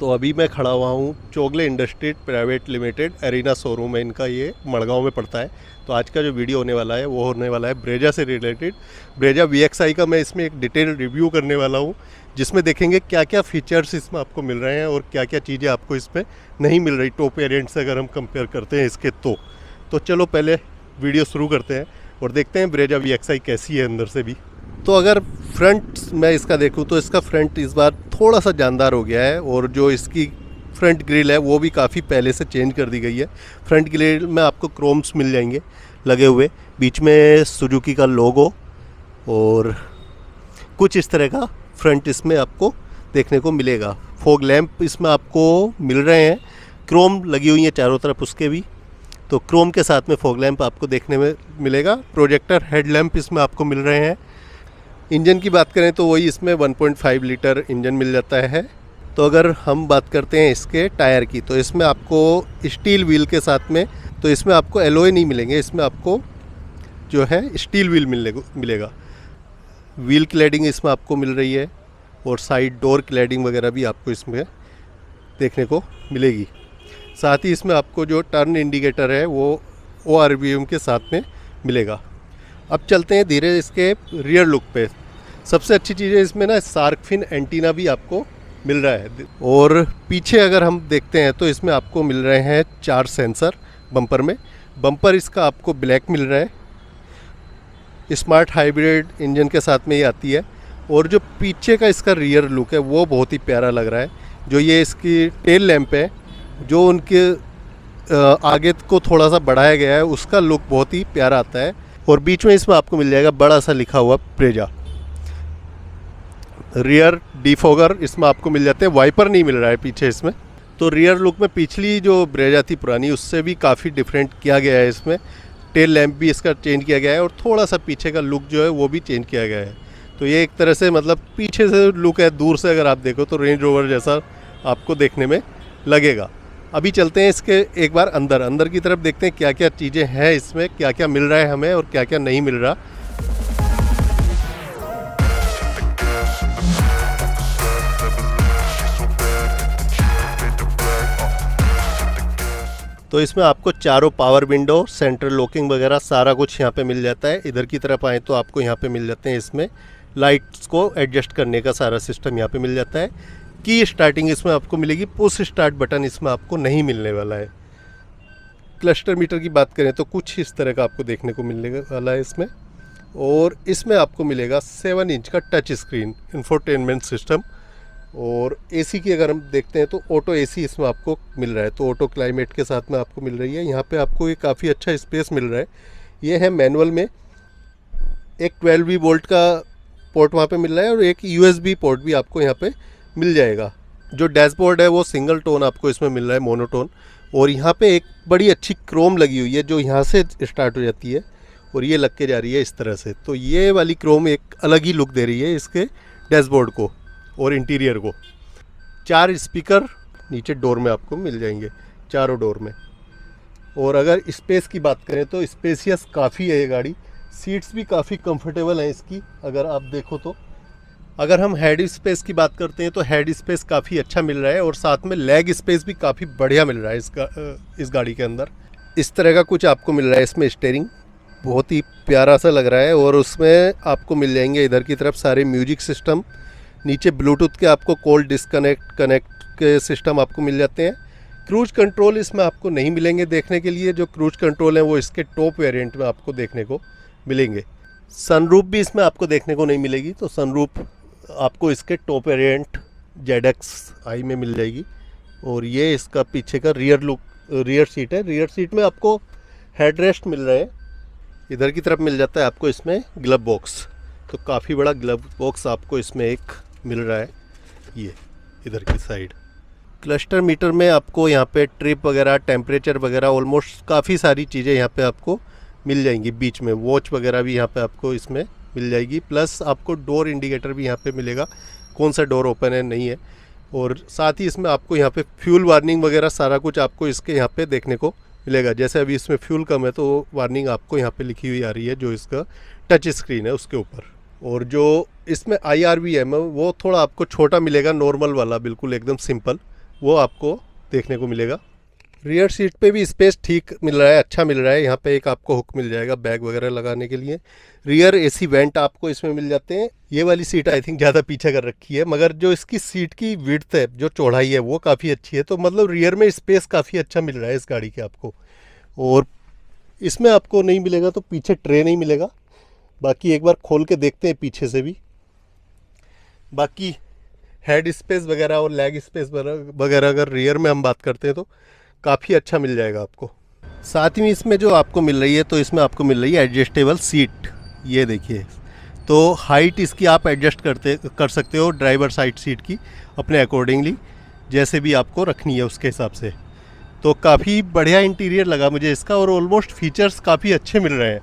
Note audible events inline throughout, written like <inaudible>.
तो अभी मैं खड़ा हुआ हूँ Chogle industries private limited arena showroom है इनका ये मड़गांव में पड़ता है तो आज का जो वीडियो होने वाला है वो होने वाला है ब्रेजा से रिलेटेड ब्रेजा वी का मैं इसमें एक डिटेल रिव्यू करने वाला हूँ जिसमें देखेंगे क्या क्या फीचर्स इसमें आपको मिल रहे हैं और क्या क्या चीज़ें आपको इसमें नहीं मिल रही टॉप एरियंट से अगर हम कंपेयर करते हैं इसके तो, तो चलो पहले वीडियो शुरू करते हैं और देखते हैं ब्रेजा वी कैसी है अंदर से भी तो अगर फ्रंट मैं इसका देखूँ तो इसका फ्रंट इस बार थोड़ा सा जानदार हो गया है और जो इसकी फ्रंट ग्रिल है वो भी काफ़ी पहले से चेंज कर दी गई है फ्रंट ग्रिल में आपको क्रोम्स मिल जाएंगे लगे हुए बीच में सुजुकी का लोगो और कुछ इस तरह का फ्रंट इसमें आपको देखने को मिलेगा फोग लैंप इसमें आपको मिल रहे हैं क्रोम लगी हुई है चारों तरफ उसके भी तो क्रोम के साथ में फोग लैम्प आपको देखने में मिलेगा प्रोजेक्टर हेड लैम्प इसमें आपको मिल रहे हैं इंजन की बात करें तो वही इसमें 1.5 लीटर इंजन मिल जाता है तो अगर हम बात करते हैं इसके टायर की तो इसमें आपको स्टील व्हील के साथ में तो इसमें आपको एलोए नहीं मिलेंगे इसमें आपको जो है स्टील व्हील मिलने मिलेगा व्हील क्लैडिंग इसमें आपको मिल रही है और साइड डोर क्लैडिंग वगैरह भी आपको इसमें देखने को मिलेगी साथ ही इसमें आपको जो टर्न इंडिकेटर है वो ओ के साथ में मिलेगा अब चलते हैं धीरे इसके रियर लुक पे सबसे अच्छी चीज़ है इसमें ना सार्कफिन एंटीना भी आपको मिल रहा है और पीछे अगर हम देखते हैं तो इसमें आपको मिल रहे हैं चार सेंसर बम्पर में बम्पर इसका आपको ब्लैक मिल रहा है स्मार्ट हाइब्रिड इंजन के साथ में ये आती है और जो पीछे का इसका रियर लुक है वो बहुत ही प्यारा लग रहा है जो ये इसकी टेल लैंप है जो उनके आगे को थोड़ा सा बढ़ाया गया है उसका लुक बहुत ही प्यारा आता है और बीच में इसमें आपको मिल जाएगा बड़ा सा लिखा हुआ प्रेजा रियर डिफोगर इसमें आपको मिल जाते हैं वाइपर नहीं मिल रहा है पीछे इसमें तो रियर लुक में पिछली जो ब्रेजा थी पुरानी उससे भी काफ़ी डिफरेंट किया गया है इसमें टेल लैम्प भी इसका चेंज किया गया है और थोड़ा सा पीछे का लुक जो है वो भी चेंज किया गया है तो ये एक तरह से मतलब पीछे से लुक है दूर से अगर आप देखो तो रेंज ओवर जैसा आपको देखने में लगेगा अभी चलते हैं इसके एक बार अंदर अंदर की तरफ देखते हैं क्या क्या चीज़ें हैं इसमें क्या क्या मिल रहा है हमें और क्या क्या नहीं मिल रहा तो इसमें आपको चारों पावर विंडो सेंट्रल लॉकिंग वगैरह सारा कुछ यहाँ पे मिल जाता है इधर की तरफ आए तो आपको यहाँ पे मिल जाते हैं इसमें लाइट्स को एडजस्ट करने का सारा सिस्टम यहाँ पे मिल जाता है की स्टार्टिंग इसमें आपको मिलेगी पुश स्टार्ट बटन इसमें आपको नहीं मिलने वाला है क्लस्टर मीटर की बात करें तो कुछ इस तरह का आपको देखने को मिलने वाला है इसमें और इसमें आपको मिलेगा सेवन इंच का टच स्क्रीन इंफोटेनमेंट सिस्टम और एसी की अगर हम देखते हैं तो ऑटो एसी इसमें आपको मिल रहा है तो ऑटो क्लाइमेट के साथ में आपको मिल रही है यहाँ पे आपको ये काफ़ी अच्छा स्पेस मिल रहा है ये है मैनुअल में एक ट्वेल्व वी वोल्ट का पोर्ट वहाँ पे मिल रहा है और एक यूएसबी पोर्ट भी आपको यहाँ पे मिल जाएगा जो डैशबोर्ड है वो सिंगल टोन आपको इसमें मिल रहा है मोनोटोन और यहाँ पे एक बड़ी अच्छी क्रोम लगी हुई है जो यहाँ से स्टार्ट हो जाती है और ये लग के जा रही है इस तरह से तो ये वाली क्रोम एक अलग ही लुक दे रही है इसके डैशबोर्ड को और इंटीरियर को चार स्पीकर नीचे डोर में आपको मिल जाएंगे चारों डोर में और अगर स्पेस की बात करें तो स्पेसियस काफ़ी है ये गाड़ी सीट्स भी काफ़ी कंफर्टेबल हैं इसकी अगर आप देखो तो अगर हम हेड स्पेस की बात करते हैं तो हेड स्पेस काफ़ी अच्छा मिल रहा है और साथ में लेग स्पेस भी काफ़ी बढ़िया मिल रहा है इसका इस गाड़ी के अंदर इस तरह का कुछ आपको मिल रहा है इसमें स्टेयरिंग बहुत ही प्यारा सा लग रहा है और उसमें आपको मिल जाएंगे इधर की तरफ सारे म्यूजिक सिस्टम नीचे ब्लूटूथ के आपको कोल्ड डिस्कनेक्ट कनेक्ट के सिस्टम आपको मिल जाते हैं क्रूज कंट्रोल इसमें आपको नहीं मिलेंगे देखने के लिए जो क्रूज कंट्रोल है वो इसके टॉप वेरियंट में आपको देखने को मिलेंगे सनरूप भी इसमें आपको देखने को नहीं मिलेगी तो सनरूफ आपको इसके top variant Z X I में मिल जाएगी और ये इसका पीछे का रियर लुक रियर सीट है रियर सीट में आपको हेड रेस्ट मिल रहे हैं इधर की तरफ मिल जाता है आपको इसमें ग्लब बॉक्स तो काफ़ी बड़ा ग्लब बॉक्स आपको इसमें एक मिल रहा है ये इधर की साइड क्लस्टर मीटर में आपको यहाँ पे ट्रिप वगैरह टेम्परेचर वगैरह ऑलमोस्ट काफ़ी सारी चीज़ें यहाँ पे आपको मिल जाएंगी बीच में वॉच वगैरह भी यहाँ पे आपको इसमें मिल जाएगी प्लस आपको डोर इंडिकेटर भी यहाँ पे मिलेगा कौन सा डोर ओपन है नहीं है और साथ ही इसमें आपको यहाँ पे फ्यूल वार्निंग वगैरह सारा कुछ आपको इसके यहाँ पे देखने को मिलेगा जैसे अभी इसमें फ्यूल कम है तो वार्निंग आपको यहाँ पे लिखी हुई आ रही है जो इसका टच स्क्रीन है उसके ऊपर और जो इसमें आई आर वी एम है वो थोड़ा आपको छोटा मिलेगा नॉर्मल वाला बिल्कुल एकदम सिंपल वो आपको देखने को मिलेगा रियर सीट पे भी स्पेस ठीक मिल रहा है अच्छा मिल रहा है यहाँ पे एक आपको हुक मिल जाएगा बैग वगैरह लगाने के लिए रियर एसी वेंट आपको इसमें मिल जाते हैं ये वाली सीट आई थिंक ज़्यादा पीछे कर रखी है मगर जो इसकी सीट की विड्थ है जो चौड़ाई है वो काफ़ी अच्छी है तो मतलब रियर में स्पेस काफ़ी अच्छा मिल रहा है इस गाड़ी के आपको और इसमें आपको नहीं मिलेगा तो पीछे ट्रे नहीं मिलेगा बाकी एक बार खोल के देखते हैं पीछे से भी बाकी हेड स्पेस वगैरह और लेग स्पेस वगैरह अगर रियर में हम बात करते हैं तो काफ़ी अच्छा मिल जाएगा आपको साथ ही इसमें जो आपको मिल रही है तो इसमें आपको मिल रही है एडजस्टेबल सीट ये देखिए तो हाइट इसकी आप एडजस्ट करते कर सकते हो ड्राइवर साइड सीट की अपने अकॉर्डिंगली जैसे भी आपको रखनी है उसके हिसाब से तो काफ़ी बढ़िया इंटीरियर लगा मुझे इसका और ऑलमोस्ट फीचर्स काफ़ी अच्छे मिल रहे हैं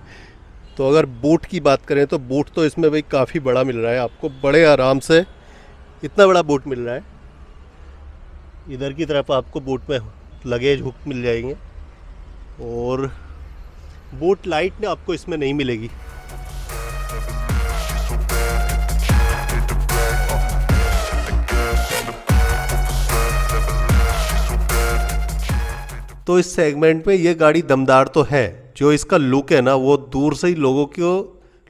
तो अगर बूट की बात करें तो बूट तो इसमें भाई काफ़ी बड़ा मिल रहा है आपको बड़े आराम से इतना बड़ा बूट मिल रहा है इधर की तरफ आपको बूट में लगेज हुक मिल जाएंगे और बूट लाइट ना आपको इसमें नहीं मिलेगी तो इस सेगमेंट में ये गाड़ी दमदार तो है जो इसका लुक है ना वो दूर से ही लोगों को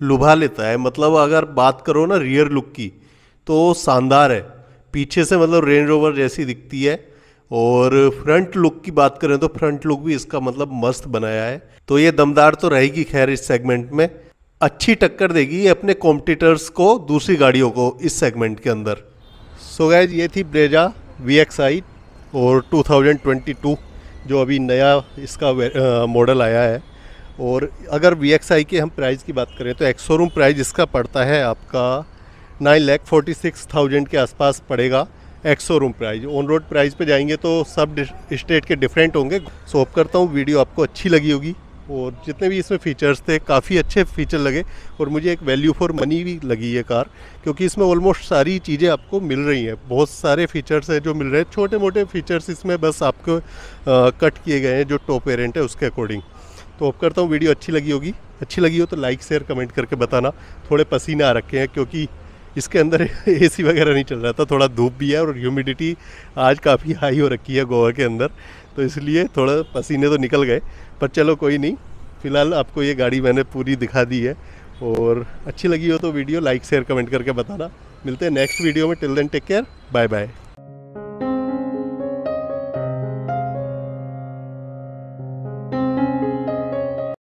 लुभा लेता है मतलब अगर बात करो ना रियर लुक की तो शानदार है पीछे से मतलब रेंज रोवर जैसी दिखती है और फ्रंट लुक की बात करें तो फ्रंट लुक भी इसका मतलब मस्त बनाया है तो ये दमदार तो रहेगी खैर इस सेगमेंट में अच्छी टक्कर देगी अपने कॉम्पिटिटर्स को दूसरी गाड़ियों को इस सेगमेंट के अंदर सो so गैज ये थी ब्रेजा वी एक्स आई और 2022 जो अभी नया इसका मॉडल uh, आया है और अगर वी एक्स आई के हम प्राइस की बात करें तो एक्स रूम प्राइस इसका पड़ता है आपका nine lakh forty six thousand के आसपास पड़ेगा ex showroom price on road price पे जाएंगे तो सब स्टेट के डिफरेंट होंगे सो होप करता हूँ वीडियो आपको अच्छी लगी होगी और जितने भी इसमें फीचर्स थे काफ़ी अच्छे फीचर लगे और मुझे एक वैल्यू फॉर मनी भी लगी ये कार क्योंकि इसमें ऑलमोस्ट सारी चीज़ें आपको मिल रही हैं बहुत सारे फीचर्स हैं जो मिल रहे हैं छोटे मोटे फीचर्स इसमें बस आपको आ, कट किए गए हैं जो टॉप पेरेंट है उसके अकॉर्डिंग तो अब करता हूँ वीडियो अच्छी लगी होगी अच्छी लगी हो तो लाइक शेयर कमेंट करके बताना थोड़े पसीने आ रखे हैं क्योंकि इसके अंदर <laughs> एसी वगैरह नहीं चल रहा था थोड़ा धूप भी है और ह्यूमिडिटी आज काफ़ी हाई हो रखी है गोवा के अंदर तो इसलिए थोड़ा पसीने तो निकल गए पर चलो कोई नहीं फ़िलहाल आपको ये गाड़ी मैंने पूरी दिखा दी है और अच्छी लगी हो तो वीडियो लाइक शेयर कमेंट करके बताना मिलते हैं नेक्स्ट वीडियो में till then take care bye bye